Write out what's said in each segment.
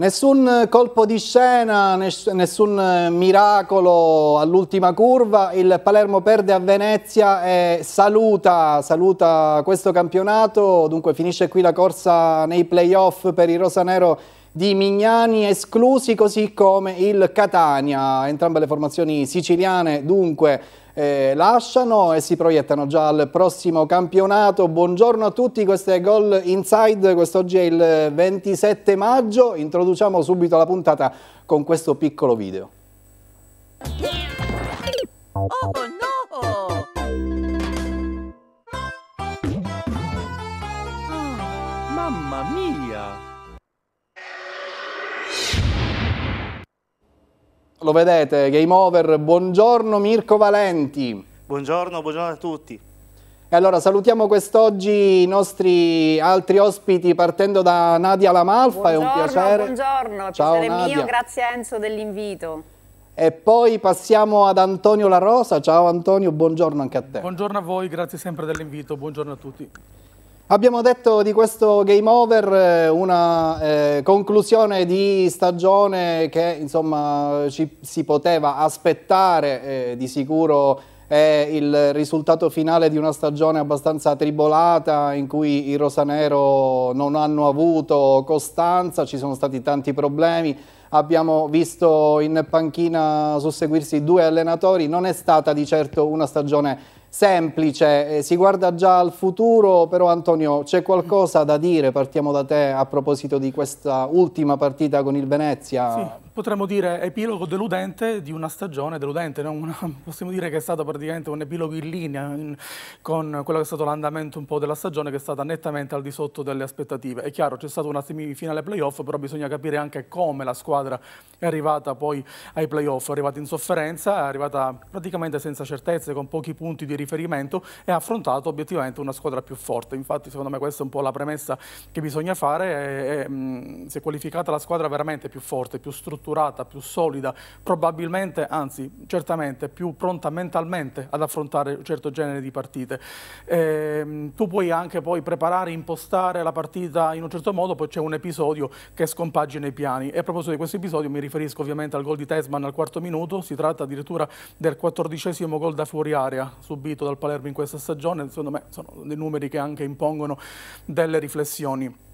Nessun eh, colpo di scena, nessun eh, miracolo all'ultima curva, il Palermo perde a Venezia e saluta, saluta questo campionato, dunque finisce qui la corsa nei playoff per il Rosanero di Mignani esclusi così come il Catania, entrambe le formazioni siciliane dunque eh, lasciano e si proiettano già al prossimo campionato. Buongiorno a tutti, questo è Gol Inside, quest'oggi è il 27 maggio, introduciamo subito la puntata con questo piccolo video. Oh, oh Lo vedete, game over. Buongiorno Mirko Valenti. Buongiorno, buongiorno a tutti. E allora salutiamo quest'oggi i nostri altri ospiti partendo da Nadia Lamalfa, buongiorno, è un piacere. Buongiorno, Ciao, piacere Nadia. mio, grazie Enzo dell'invito. E poi passiamo ad Antonio La Rosa. Ciao Antonio, buongiorno anche a te. Buongiorno a voi, grazie sempre dell'invito, buongiorno a tutti. Abbiamo detto di questo game over eh, una eh, conclusione di stagione che insomma ci si poteva aspettare, eh, di sicuro è il risultato finale di una stagione abbastanza tribolata in cui i Rosanero non hanno avuto costanza, ci sono stati tanti problemi, abbiamo visto in panchina susseguirsi due allenatori, non è stata di certo una stagione semplice, eh, si guarda già al futuro, però Antonio c'è qualcosa da dire, partiamo da te a proposito di questa ultima partita con il Venezia. Sì, potremmo dire epilogo deludente di una stagione deludente, no? una, possiamo dire che è stato praticamente un epilogo in linea in, con quello che è stato l'andamento un po' della stagione che è stata nettamente al di sotto delle aspettative. È chiaro, c'è stata una semifinale playoff, però bisogna capire anche come la squadra è arrivata poi ai playoff, è arrivata in sofferenza, è arrivata praticamente senza certezze, con pochi punti di riferimento riferimento e ha affrontato obiettivamente una squadra più forte. Infatti secondo me questa è un po' la premessa che bisogna fare, è, è, mh, si è qualificata la squadra veramente più forte, più strutturata, più solida, probabilmente, anzi certamente più pronta mentalmente ad affrontare un certo genere di partite. E, ehm, tu puoi anche poi preparare, impostare la partita in un certo modo, poi c'è un episodio che scompagina i piani. E a proposito di questo episodio mi riferisco ovviamente al gol di Tesman al quarto minuto, si tratta addirittura del quattordicesimo gol da fuori area subito subito dal Palermo in questa stagione, secondo me sono dei numeri che anche impongono delle riflessioni.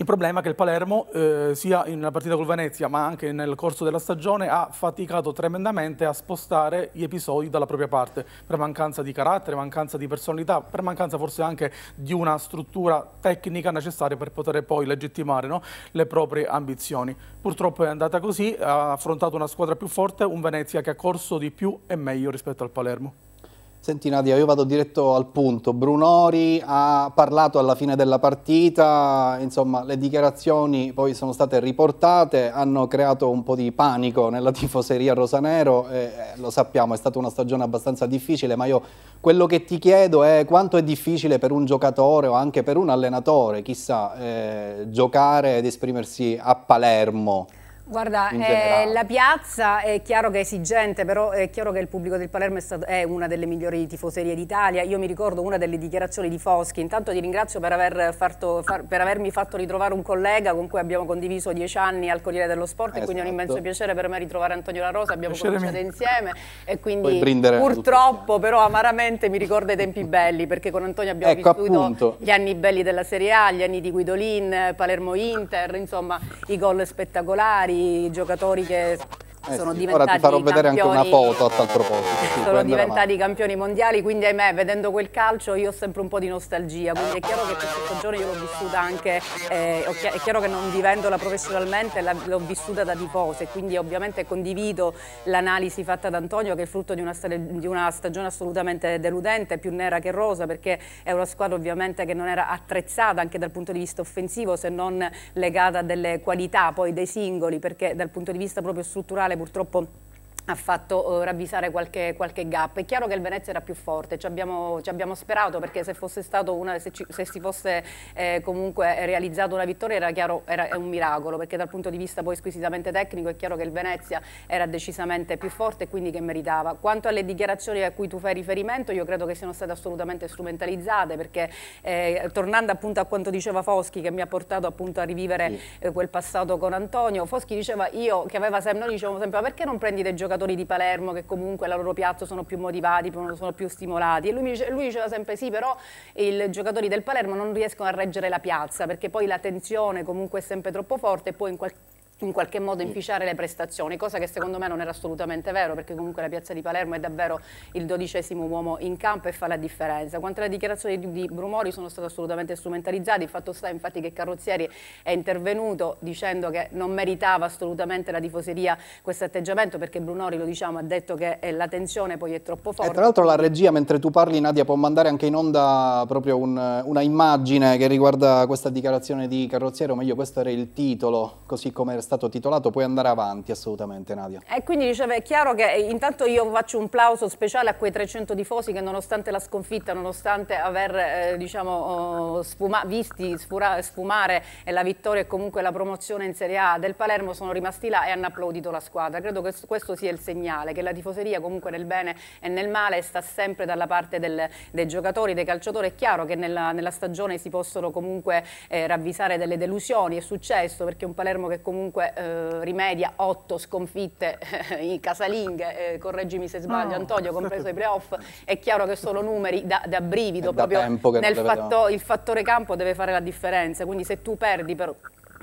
Il problema è che il Palermo, eh, sia nella partita col Venezia, ma anche nel corso della stagione, ha faticato tremendamente a spostare gli episodi dalla propria parte, per mancanza di carattere, mancanza di personalità, per mancanza forse anche di una struttura tecnica necessaria per poter poi legittimare no? le proprie ambizioni. Purtroppo è andata così, ha affrontato una squadra più forte, un Venezia che ha corso di più e meglio rispetto al Palermo. Senti Nadia, io vado diretto al punto. Brunori ha parlato alla fine della partita, insomma le dichiarazioni poi sono state riportate, hanno creato un po' di panico nella tifoseria rosanero, eh, eh, lo sappiamo è stata una stagione abbastanza difficile, ma io quello che ti chiedo è quanto è difficile per un giocatore o anche per un allenatore, chissà, eh, giocare ed esprimersi a Palermo. Guarda, eh, la piazza è chiaro che è esigente, però è chiaro che il pubblico del Palermo è, stato, è una delle migliori tifoserie d'Italia. Io mi ricordo una delle dichiarazioni di Foschi, intanto ti ringrazio per, aver fatto, far, per, avermi fatto ritrovare un collega con cui abbiamo condiviso dieci anni al Corriere dello Sport esatto. e quindi è un esatto. immenso piacere per me ritrovare Antonio La Rosa, abbiamo cominciato insieme e quindi purtroppo però amaramente mi ricordo i tempi belli perché con Antonio abbiamo ecco, vissuto appunto. gli anni belli della Serie A, gli anni di Guidolin, Palermo-Inter, insomma i gol spettacolari dai giocatori che eh sono sì, diventati ora ti farò vedere campioni... anche una foto a tal proposito. sono diventati campioni mondiali, quindi ahimè, vedendo quel calcio io ho sempre un po' di nostalgia, quindi è chiaro che questa stagione io l'ho vissuta anche, eh, è chiaro che non vivendola professionalmente, l'ho vissuta da tifosa quindi ovviamente condivido l'analisi fatta da Antonio che è frutto di una, di una stagione assolutamente deludente, più nera che rosa, perché è una squadra ovviamente che non era attrezzata anche dal punto di vista offensivo se non legata a delle qualità poi dei singoli, perché dal punto di vista proprio strutturale purtroppo ha fatto eh, ravvisare qualche, qualche, gap. È chiaro che il Venezia era più forte, ci abbiamo, ci abbiamo sperato perché se, una, se, ci, se si fosse eh, comunque realizzata una vittoria era, chiaro, era un miracolo perché dal punto di vista poi squisitamente tecnico è chiaro che il Venezia era decisamente più forte e quindi che meritava. Quanto alle dichiarazioni a cui tu fai riferimento io credo che siano state assolutamente strumentalizzate perché eh, tornando appunto a quanto diceva Foschi che mi ha portato appunto a rivivere eh, quel passato con Antonio, Foschi diceva io che aveva sempre, noi dicevamo sempre ma perché non prendi dei giocatori giocatori di Palermo che comunque alla loro piazza sono più motivati, sono più stimolati. E lui, dice, lui diceva sempre sì, però i giocatori del Palermo non riescono a reggere la piazza perché poi la tensione comunque è sempre troppo forte e poi in qualche in qualche modo inficiare le prestazioni, cosa che secondo me non era assolutamente vero perché comunque la piazza di Palermo è davvero il dodicesimo uomo in campo e fa la differenza. Quanto alle dichiarazioni di, Brumori sono state assolutamente strumentalizzate, il fatto sta infatti che Carrozzieri è intervenuto dicendo che non meritava assolutamente la tifoseria questo atteggiamento perché Brumori, lo diciamo ha detto che eh, la tensione poi è troppo forte. E tra l'altro la regia mentre tu parli Nadia può mandare anche in onda proprio un, una immagine che riguarda questa dichiarazione di Carrozzieri o meglio questo era il titolo così come era stato titolato, puoi andare avanti assolutamente Nadia. E quindi diceva, è chiaro che intanto io faccio un plauso speciale a quei 300 tifosi che nonostante la sconfitta, nonostante aver eh, diciamo, oh, sfuma, visti sfura, sfumare la vittoria e comunque la promozione in Serie A del Palermo, sono rimasti là e hanno applaudito la squadra. Credo che questo sia il segnale, che la tifoseria comunque nel bene e nel male sta sempre dalla parte del, dei giocatori, dei calciatori. È chiaro che nella, nella stagione si possono comunque eh, ravvisare delle delusioni, è successo perché un Palermo che comunque comunque eh, rimedia otto sconfitte eh, i casalinghe, eh, correggimi se sbaglio, no, Antonio, compreso i playoff, è chiaro che sono numeri da, da brivido, da proprio nel fatto, il fattore campo deve fare la differenza, quindi se tu perdi per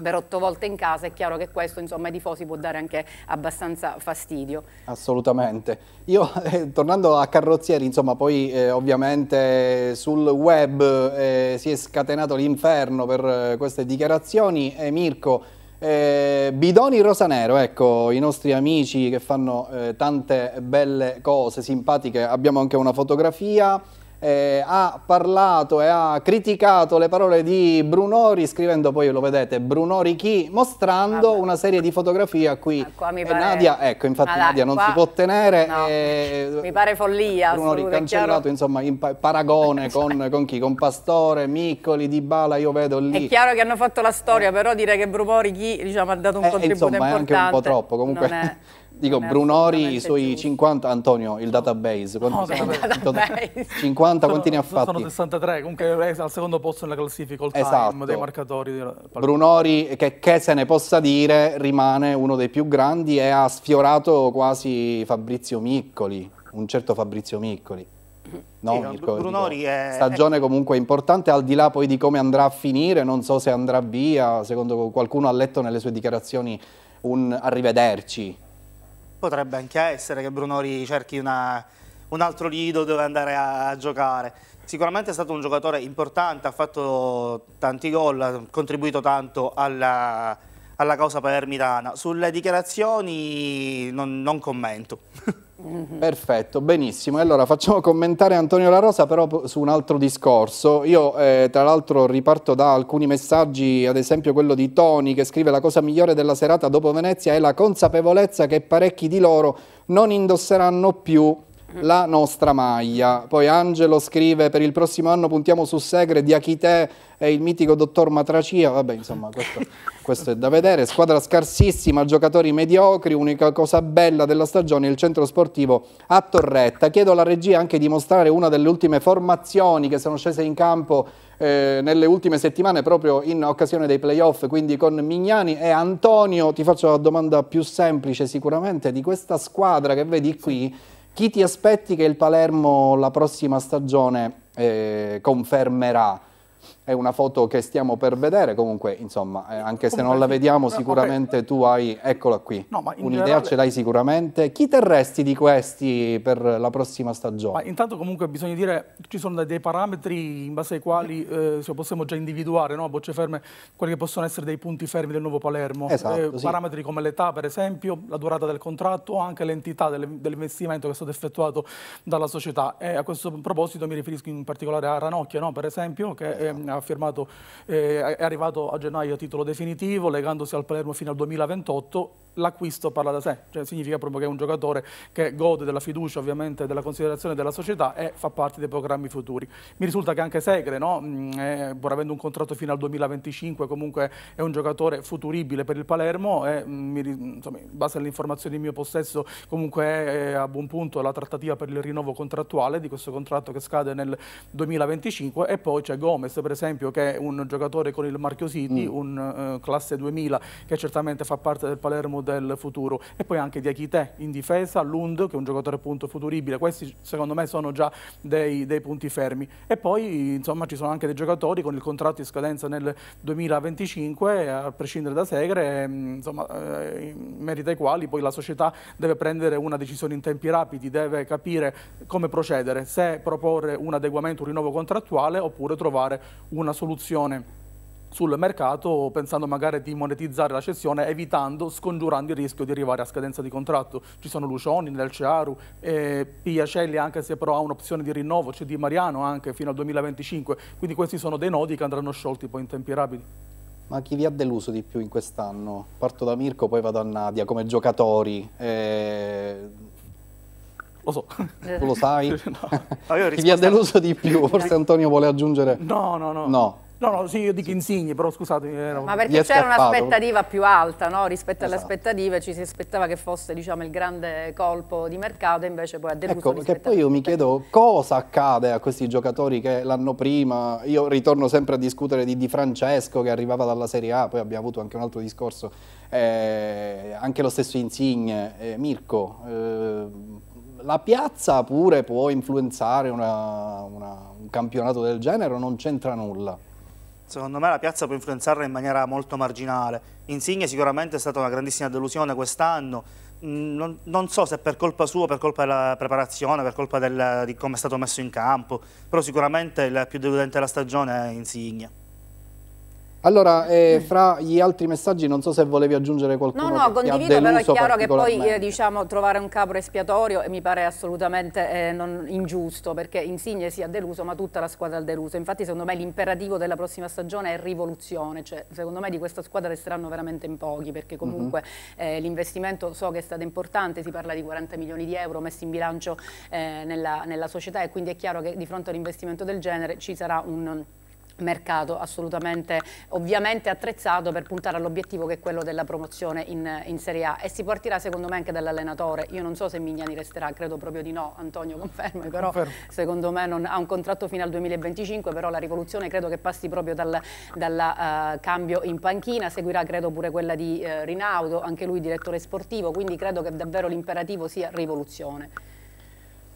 per otto volte in casa è chiaro che questo insomma ai tifosi può dare anche abbastanza fastidio assolutamente io eh, tornando a carrozzieri insomma poi eh, ovviamente sul web eh, si è scatenato l'inferno per eh, queste dichiarazioni e eh, Mirko eh, bidoni Rosanero, ecco, i nostri amici che fanno eh, tante belle cose simpatiche, abbiamo anche una fotografia eh, ha parlato e ha criticato le parole di Brunori, scrivendo poi, lo vedete, Brunori chi, mostrando Vabbè. una serie di fotografie qui. Ma ah, eh, pare... Nadia, ecco, infatti dai, Nadia non qua... si può tenere. No. Eh, mi pare follia. Brunori cancellato, insomma, in pa paragone con, con, chi? Con Pastore, Miccoli, Di Bala, io vedo lì. È chiaro che hanno fatto la storia, però dire che Brunori chi diciamo, ha dato un eh, eh contributo insomma, importante. Insomma, è anche un po' troppo, comunque... Dico non Brunori, i suoi giusto. 50, Antonio, il database. Quanti, no, oh, sono, database. 50, quanti ne ha fatti? Sono 63, comunque è al secondo posto nella classifica all esatto. dei marcatori. Brunori, che, che, se ne possa dire, rimane uno dei più grandi e ha sfiorato quasi Fabrizio Miccoli, un certo Fabrizio Miccoli. No, sì, Mirko, Brunori dico, è... Stagione comunque importante, al di là poi di come andrà a finire, non so se andrà via, secondo qualcuno ha letto nelle sue dichiarazioni un arrivederci Potrebbe anche essere che Brunori cerchi una, un altro lido dove andare a, a giocare. Sicuramente è stato un giocatore importante, ha fatto tanti gol, ha contribuito tanto alla, alla causa palermitana. Sulle dichiarazioni non, non commento. Mm -hmm. Perfetto, benissimo. Allora facciamo commentare Antonio La Rosa però su un altro discorso. Io eh, tra l'altro riparto da alcuni messaggi, ad esempio quello di Tony che scrive la cosa migliore della serata dopo Venezia è la consapevolezza che parecchi di loro non indosseranno più la nostra maglia. Poi Angelo scrive per il prossimo anno puntiamo su Segre, di Diachite e il mitico dottor Matracia, vabbè insomma questo, questo, è da vedere, squadra scarsissima, giocatori mediocri, unica cosa bella della stagione il centro sportivo a Torretta. Chiedo alla regia anche di mostrare una delle ultime formazioni che sono scese in campo eh, nelle ultime settimane proprio in occasione dei playoff, quindi con Mignani e Antonio, ti faccio la domanda più semplice sicuramente di questa squadra che vedi qui chi ti aspetti che il Palermo la prossima stagione eh, confermerà? è una foto che stiamo per vedere, comunque insomma, eh, anche se non la vediamo sicuramente tu hai, eccola qui, no, un'idea generale... ce l'hai sicuramente. Chi terresti di questi per la prossima stagione? Ma intanto comunque bisogna dire che ci sono dei parametri in base ai quali eh, possiamo già individuare, no? bocce ferme, quelli che possono essere dei punti fermi del nuovo Palermo. Esatto, eh, sì. Parametri come l'età per esempio, la durata del contratto o anche l'entità dell'investimento che è stato effettuato dalla società. E a questo proposito mi riferisco in particolare a Ranocchia, no? per esempio, che esatto eh, ha firmato, eh, è arrivato a gennaio a titolo definitivo, legandosi al Palermo fino al 2028 l'acquisto parla da sé, cioè significa proprio che è un giocatore che gode della fiducia ovviamente della considerazione della società e fa parte dei programmi futuri. Mi risulta che anche Segre, no? eh, pur avendo un contratto fino al 2025, comunque è un giocatore futuribile per il Palermo e mm, mi, insomma, in base alle informazioni in mio possesso comunque è a buon punto la trattativa per il rinnovo contrattuale di questo contratto che scade nel 2025 e poi c'è Gomez per esempio che è un giocatore con il Marchio City, mm. un eh, classe 2000 che certamente fa parte del Palermo del futuro. E poi anche di Achite in difesa, Lund che è un giocatore appunto futuribile. Questi secondo me sono già dei, dei punti fermi. E poi insomma ci sono anche dei giocatori con il contratto in scadenza nel 2025, a prescindere da Segre, ehm, insomma, eh, in merito ai quali poi la società deve prendere una decisione in tempi rapidi, deve capire come procedere, se proporre un adeguamento, un rinnovo contrattuale oppure trovare una soluzione sul mercato pensando magari di monetizzare la cessione evitando, scongiurando il rischio di arrivare a scadenza di contratto. Ci sono Lucioni, Nelcearu, eh, Piacelli anche se però ha un'opzione di rinnovo, c'è Di Mariano anche fino al 2025, quindi questi sono dei nodi che andranno sciolti poi in tempi rapidi. Ma chi vi ha deluso di più in quest'anno? Parto da Mirko, poi vado a Nadia, come giocatori. Eh... Lo so. tu lo sai? no. Chi vi ha deluso di più? Forse eh. Antonio vuole aggiungere... No, no, no. No, No, no, sì, io dico Insigne, però scusatemi. Era... Ma perché c'era un'aspettativa più alta no? rispetto esatto. alle aspettative, ci si aspettava che fosse diciamo, il grande colpo di mercato, invece poi ha deluso Ecco, che poi io mi chiedo cosa accade a questi giocatori che l'anno prima, io ritorno sempre a discutere di Di Francesco che arrivava dalla Serie A, poi abbiamo avuto anche un altro discorso, eh, anche lo stesso Insigne, eh, Mirko, eh, la piazza pure può influenzare una, una, un campionato del genere o non c'entra nulla? Secondo me la piazza può influenzarla in maniera molto marginale. Insigne sicuramente è stata una grandissima delusione quest'anno, mm, non, non, so se per colpa sua, per colpa della preparazione, per colpa del, di come è stato messo in campo, però sicuramente il più deludente della stagione è Insigne. Allora, eh, mm. fra gli altri messaggi, non so se volevi aggiungere qualcosa. No, no, condivido, però è chiaro che poi eh, diciamo, trovare un capo espiatorio eh, mi pare assolutamente eh, non, ingiusto, perché Insigne si è deluso, ma tutta la squadra ha deluso. Infatti, secondo me, l'imperativo della prossima stagione è rivoluzione. Cioè, secondo me di questa squadra resteranno veramente in pochi, perché mhm. comunque mm -hmm. l'investimento so che è stato importante, si parla di 40 milioni di euro messi in bilancio nella, nella società e quindi è chiaro che di fronte all'investimento del genere ci sarà un mercato assolutamente ovviamente attrezzato per puntare all'obiettivo che è quello della promozione in, in, Serie A e si partirà secondo me anche dall'allenatore io non so se Mignani resterà, credo proprio di no Antonio conferma, eh, però Confermo. secondo me non, ha un contratto fino al 2025 però la rivoluzione credo che passi proprio dal dalla, uh, eh, cambio in panchina seguirà credo pure quella di uh, Rinaudo anche lui direttore sportivo quindi credo che davvero l'imperativo sia rivoluzione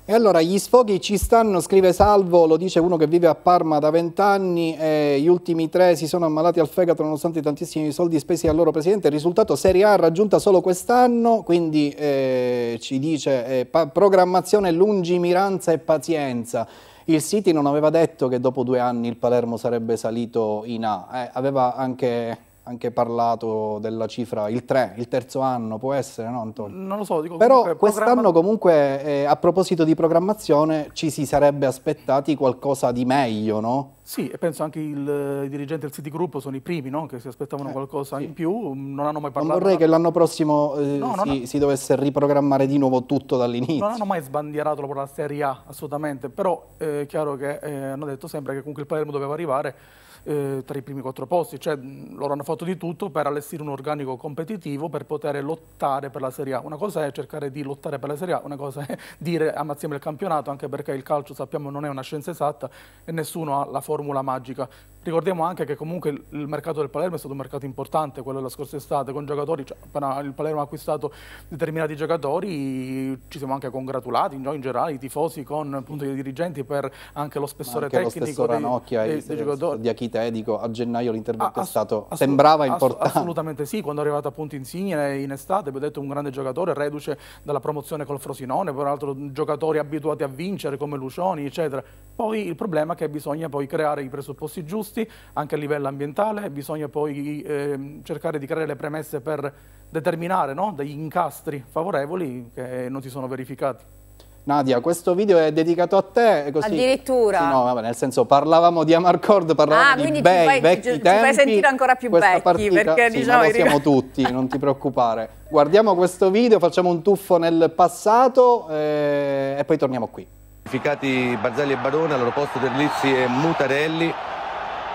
e allora gli sfoghi ci stanno, scrive Salvo, lo dice uno che vive a Parma da vent'anni, gli ultimi tre si sono ammalati al fegato nonostante i tantissimi soldi spesi dal loro presidente. Il risultato Serie A raggiunta solo quest'anno, quindi eh, ci dice eh, programmazione, lungimiranza e pazienza. Il City non aveva detto che dopo due anni il Palermo sarebbe salito in A, eh, aveva anche anche parlato della cifra, il 3, il terzo anno, può essere, no Antonio? Non lo so, dico Però comunque, quest'anno comunque, eh, a proposito di programmazione, ci si sarebbe aspettati qualcosa di meglio, no? Sì, e penso anche il, i dirigenti del Citigroup sono i primi no? che si aspettavano eh, qualcosa sì. in più, non hanno mai parlato. Non vorrei che l'anno prossimo eh, no, si, si, dovesse riprogrammare di nuovo tutto dall'inizio. Non hanno mai sbandierato la Serie A, assolutamente, però eh, è chiaro che eh, hanno detto sempre che comunque il Palermo doveva arrivare eh, tra i primi quattro posti, cioè loro hanno fatto di tutto per allestire un organico competitivo per poter lottare per la Serie A. Una cosa è cercare di lottare per la Serie A, una cosa è dire ammazziamo ah, il campionato, anche perché il calcio sappiamo non è una scienza esatta e nessuno ha la forza formula magica Ricordiamo anche che comunque il mercato del Palermo è stato un mercato importante, quello della scorsa estate, con giocatori, cioè, appena il Palermo ha acquistato determinati giocatori, ci siamo anche congratulati, in generale, i tifosi con appunto i dirigenti per anche lo spessore anche tecnico. Lo stesso dei, Ranocchia dei, dei, dei di Achita Edico, a gennaio l'intervento ah, è stato, sembrava importante. assolutamente sì, quando è arrivato appunto Insigne in estate, abbiamo detto un grande giocatore, reduce dalla promozione col Frosinone, peraltro giocatori abituati a vincere come Lucioni, eccetera. Poi il problema è che bisogna poi creare i presupposti giusti costi, anche a livello ambientale, bisogna poi eh, cercare di creare le premesse per determinare no? degli incastri favorevoli che non si sono verificati. Nadia, questo video è dedicato a te. Così, Addirittura. Sì, no, vabbè, nel senso parlavamo di Amarcord, parlavamo ah, di bei, fai, vecchi ci, tempi. Ci fai sentire ancora più vecchi partita, perché sì, diciamo... Lo siamo tutti, non ti preoccupare. Guardiamo questo video, facciamo un tuffo nel passato eh, e poi torniamo qui. Ficati Barzagli e Barone al loro posto Terlizzi e Mutarelli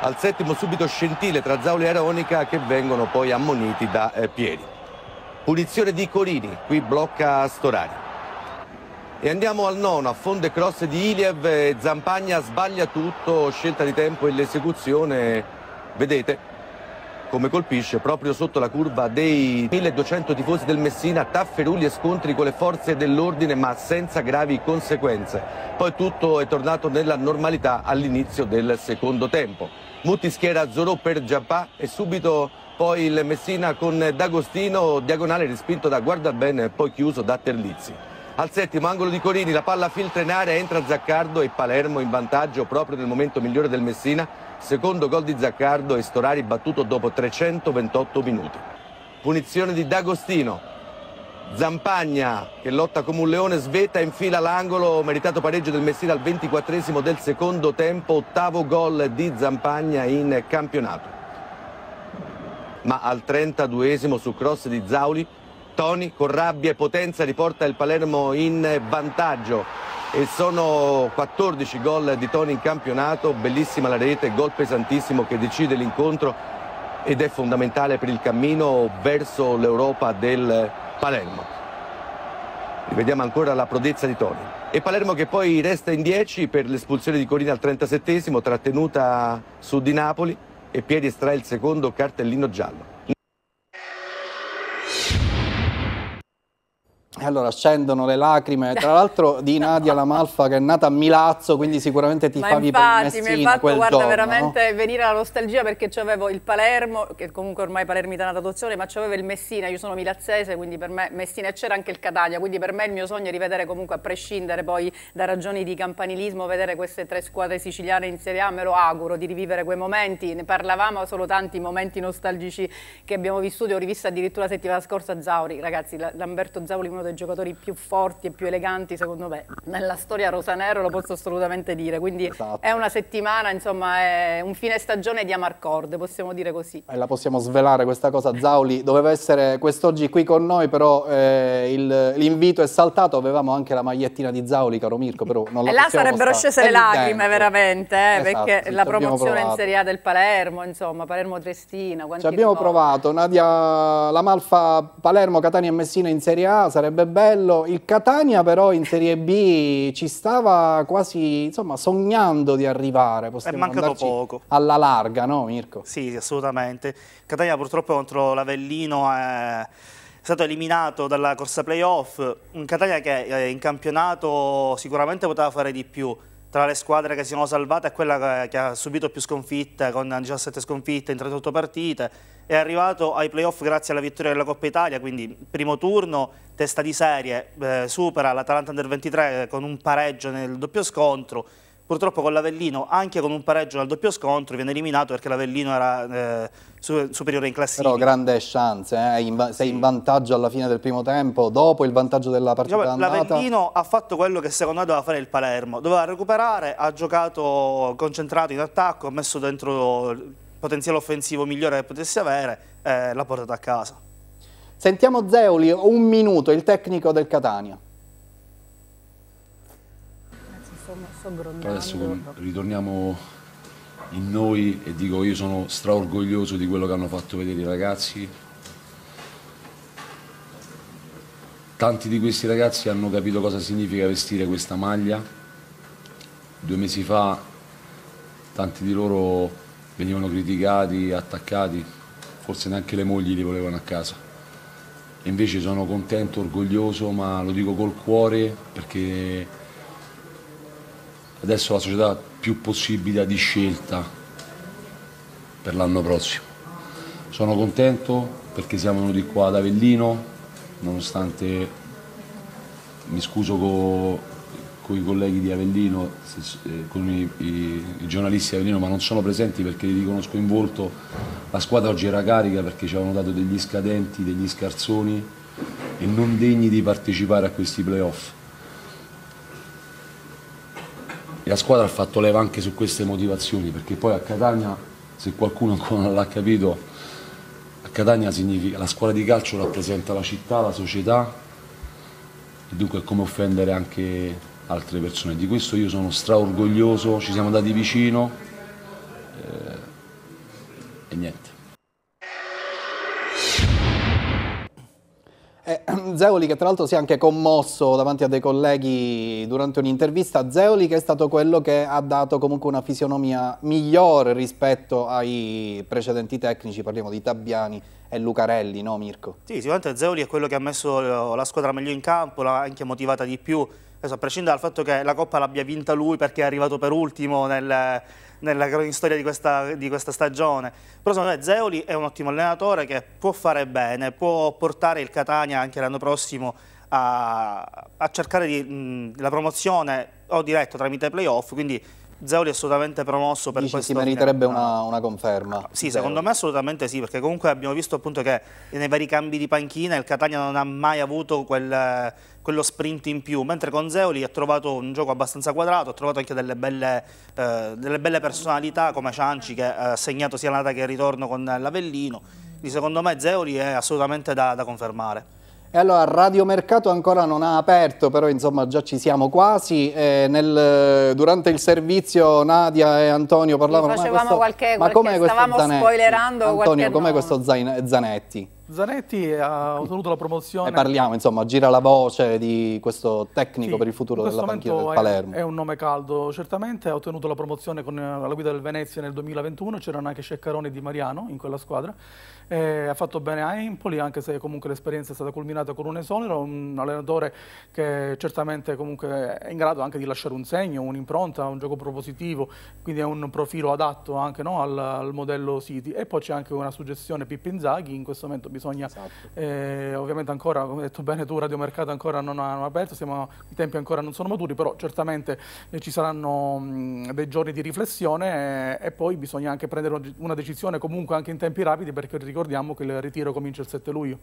al settimo subito scintille tra Zauli e Aronica che vengono poi ammoniti da eh, Pieri. Punizione di Corini, qui blocca Storari. E andiamo al nono, a fonde cross di Iliev, eh, Zampagna sbaglia tutto, scelta di tempo e l'esecuzione, vedete, come colpisce proprio sotto la curva dei 1200 tifosi del Messina, tafferugli e scontri con le forze dell'ordine ma senza gravi conseguenze. Poi tutto è tornato nella normalità all'inizio del secondo tempo. Mutti schiera Zorò per Giappà e subito poi il Messina con D'Agostino, diagonale respinto da Guardabene e poi chiuso da Terlizzi. Al settimo angolo di Corini la palla filtra in area, entra Zaccardo e Palermo in vantaggio proprio nel momento migliore del Messina Secondo gol di Zaccardo e Storari battuto dopo 328 minuti. Punizione di D'Agostino. Zampagna che lotta come un leone, sveta in fila l'angolo, meritato pareggio del Messina al 24 del secondo tempo, ottavo gol di Zampagna in campionato. Ma al 32 su cross di Zauli, Toni con rabbia e potenza riporta il Palermo in vantaggio e sono 14 gol di Tony in campionato, bellissima la rete, gol pesantissimo che decide l'incontro ed è fondamentale per il cammino verso l'Europa del Palermo. Rivediamo ancora la prodezza di Tony. E Palermo che poi resta in 10 per l'espulsione di Corina al 37 trattenuta su di Napoli e Pieri estrae il secondo cartellino giallo. E allora scendono le lacrime, tra l'altro di Nadia no. la che è nata a Milazzo, quindi sicuramente ti ma favi infatti, per Messina mi fatto, quel guarda, giorno, veramente no? venire la nostalgia perché avevo il Palermo, che comunque ormai è nata adozione, ma avevo il Messina, io sono milazzese, quindi per me Messina e c'era anche il Catania, quindi per me il mio sogno è rivedere comunque a prescindere poi da ragioni di campanilismo, vedere queste tre squadre siciliane in Serie A, me lo auguro di rivivere quei momenti, ne parlavamo solo tanti momenti nostalgici che abbiamo vissuto, ho rivisto addirittura la settimana scorsa Zauri, ragazzi, Lamberto Zauri uno dei giocatori più forti e più eleganti, secondo me, nella storia rosanero, lo posso assolutamente dire. Quindi esatto. è una settimana, insomma, è un fine stagione di Amarcord, possiamo dire così. E la possiamo svelare questa cosa. Zauli doveva essere quest'oggi qui con noi, però eh, l'invito è saltato. Avevamo anche la magliettina di Zauli, caro Mirko, però non la e là sarebbero mostrare. scese le lacrime, veramente, eh, esatto, perché la promozione in Serie A del Palermo, insomma, Palermo-Trestina. Ci abbiamo ricordo. provato, Nadia, Lamalfa, Palermo, Catania e Messina in Serie A sarebbe sarebbe bello. Il Catania però in Serie B ci stava quasi, insomma, sognando di arrivare. Possiamo È mancato poco. Alla larga, no Mirko? Sì, assolutamente. Catania purtroppo contro l'Avellino è stato eliminato dalla corsa playoff. Un Catania che eh, in campionato sicuramente poteva fare di più tra le squadre che si sono salvate è quella che ha subito più sconfitte, con 17 sconfitte in 38 partite. È arrivato ai playoff grazie alla vittoria della Coppa Italia, quindi primo turno, testa di serie, eh, supera l'Atalanta Under 23 eh, con un pareggio nel doppio scontro Purtroppo con l'Avellino, anche con un pareggio al doppio scontro, viene eliminato perché l'Avellino era eh, superiore in classifica. Però grande chance, eh? in, sei in vantaggio alla fine del primo tempo, dopo il vantaggio della partita diciamo, L'Avellino ha fatto quello che secondo me doveva fare il Palermo, doveva recuperare, ha giocato concentrato in attacco, ha messo dentro il potenziale offensivo migliore che potesse avere, eh, l'ha portato a casa. Sentiamo Zeoli, un minuto, il tecnico del Catania. Però adesso ritorniamo in noi e dico io sono straorgoglioso di quello che hanno fatto vedere i ragazzi. Tanti di questi ragazzi hanno capito cosa significa vestire questa maglia. Due mesi fa tanti di loro venivano criticati, attaccati, forse neanche le mogli li volevano a casa. E invece sono contento, orgoglioso, ma lo dico col cuore perché adesso la società ha più possibilità di scelta per l'anno prossimo. Sono contento perché siamo venuti qua ad Avellino, nonostante mi scuso con co i colleghi di Avellino, se, eh, con i, i, i, giornalisti di Avellino, ma non sono presenti perché li riconosco in volto. La squadra oggi era carica perché ci avevano dato degli scadenti, degli scarzoni e non degni di partecipare a questi playoff la squadra ha fatto leva anche su queste motivazioni, perché poi a Catania, se qualcuno ancora non l'ha capito, a Catania significa, la squadra di calcio rappresenta la città, la società, e dunque è come offendere anche altre persone. Di questo io sono straorgoglioso, ci siamo dati vicino eh, e niente. Zeoli che tra l'altro si è anche commosso davanti a dei colleghi durante un'intervista, Zeoli che è stato quello che ha dato comunque una fisionomia migliore rispetto ai precedenti tecnici, parliamo di Tabbiani e Lucarelli, no Mirko? Sì, sicuramente Zeoli è quello che ha messo la squadra meglio in campo, l'ha anche motivata di più, a prescindere dal fatto che la Coppa l'abbia vinta lui perché è arrivato per ultimo nel nella storia di questa, di questa stagione. Però secondo me Zeoli è un ottimo allenatore che può fare bene, può portare il Catania anche l'anno prossimo a, a cercare di, mh, la promozione o diretto tramite playoff, quindi Zeoli è assolutamente promosso per Dici questo. Si meriterebbe una, una, conferma. Sì, secondo me assolutamente sì, perché comunque abbiamo visto appunto che nei vari cambi di panchina il Catania non ha mai avuto quel, quello sprint in più, mentre con Zeoli ha trovato un gioco abbastanza quadrato, ha trovato anche delle belle, eh, delle belle personalità come Cianci che eh, ha segnato sia l'andata che il ritorno con l'Avellino. Quindi secondo me Zeoli è assolutamente da, da confermare. E allora, Radiomercato ancora non ha aperto, però insomma già ci siamo quasi. Eh, nel, durante il servizio Nadia e Antonio parlavano... Facevamo ma questo, qualche, ma qualche stavamo questo spoilerando Antonio, qualche come questo Zanetti? Zanetti ha ottenuto la promozione. Ne parliamo, insomma, gira la voce di questo tecnico sì, per il futuro della panchina del Palermo. È, è, un nome caldo, certamente. Ha ottenuto la promozione con la guida del Venezia nel 2021. C'erano anche e di Mariano in quella squadra. Eh, ha fatto bene a Empoli, anche se comunque l'esperienza è stata culminata con un esonero. Un allenatore che certamente comunque è in grado anche di lasciare un segno, un'impronta, un gioco propositivo. Quindi è un profilo adatto anche no, al, al, modello City. E poi c'è anche una suggestione Pippinzaghi in questo momento bisogna esatto. eh, ovviamente ancora, come hai detto bene tu, Mercato ancora non ha, aperto, siamo, i tempi ancora non sono maturi, però certamente eh, ci saranno mh, dei giorni di riflessione e, eh, e poi bisogna anche prendere una decisione comunque anche in tempi rapidi perché ricordiamo che il ritiro comincia il 7 luglio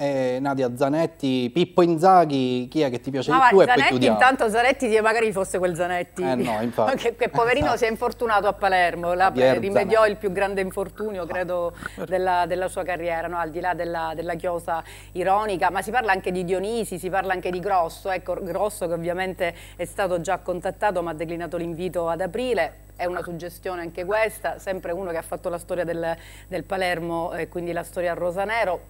eh, Nadia Zanetti, Pippo Inzaghi, chi è che ti piace Ma di più Zanetti, e poi chiudiamo. intanto Zanetti magari fosse quel Zanetti. Eh no, infatti. che, che poverino si è infortunato a Palermo, la, eh, rimediò il più grande infortunio, credo, della, della, sua carriera, no? al di là della, della, chiosa ironica. Ma si parla anche di Dionisi, si parla anche di Grosso, ecco, Grosso che ovviamente è stato già contattato ma ha declinato l'invito ad aprile è una suggestione anche questa, sempre uno che ha fatto la storia del, del Palermo e eh, quindi la storia a Rosanero,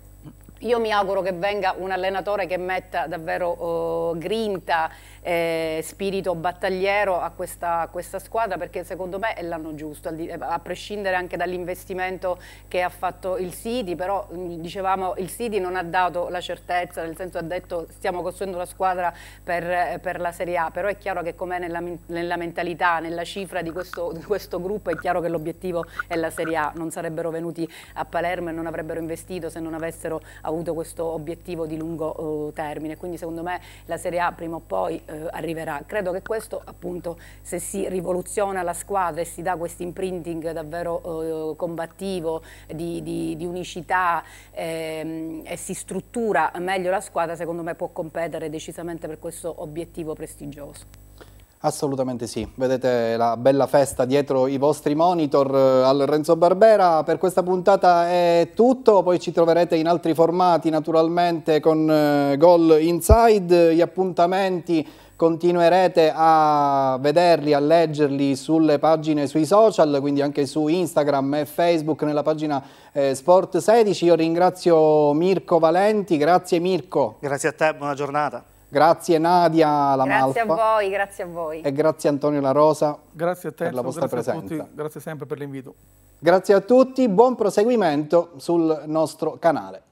io mi auguro che venga un allenatore che metta davvero oh, grinta eh, spirito battagliero a questa, a questa, squadra perché secondo me è l'anno giusto, eh, a prescindere anche dall'investimento che ha fatto il City, però mm, dicevamo il City non ha dato la certezza, nel senso ha detto stiamo costruendo la squadra per, eh, per la Serie A, però è chiaro che com'è nella, nella, mentalità, nella cifra di questo, di questo gruppo è chiaro che l'obiettivo è la Serie A, non sarebbero venuti a Palermo e non avrebbero investito se non avessero avuto questo obiettivo di lungo eh, termine, quindi secondo me la Serie A prima o poi eh, arriverà. Credo che questo appunto se si rivoluziona la squadra e si dà questo imprinting davvero eh, combattivo di, di, di unicità ehm, e si struttura meglio la squadra secondo me può competere decisamente per questo obiettivo prestigioso. Assolutamente sì, vedete la bella festa dietro i vostri monitor eh, al Renzo Barbera, per questa puntata è tutto, poi ci troverete in altri formati naturalmente con eh, Goal Inside, gli appuntamenti continuerete a vederli, a leggerli sulle pagine sui social, quindi anche su Instagram e Facebook nella pagina eh, Sport16. Io ringrazio Mirko Valenti, grazie Mirko. Grazie a te, buona giornata. Grazie Nadia Lamalfa. Grazie a voi, grazie a voi. E grazie Antonio La Rosa grazie a te, per la vostra grazie presenza. A tutti, grazie sempre per l'invito. Grazie a tutti, buon proseguimento sul nostro canale.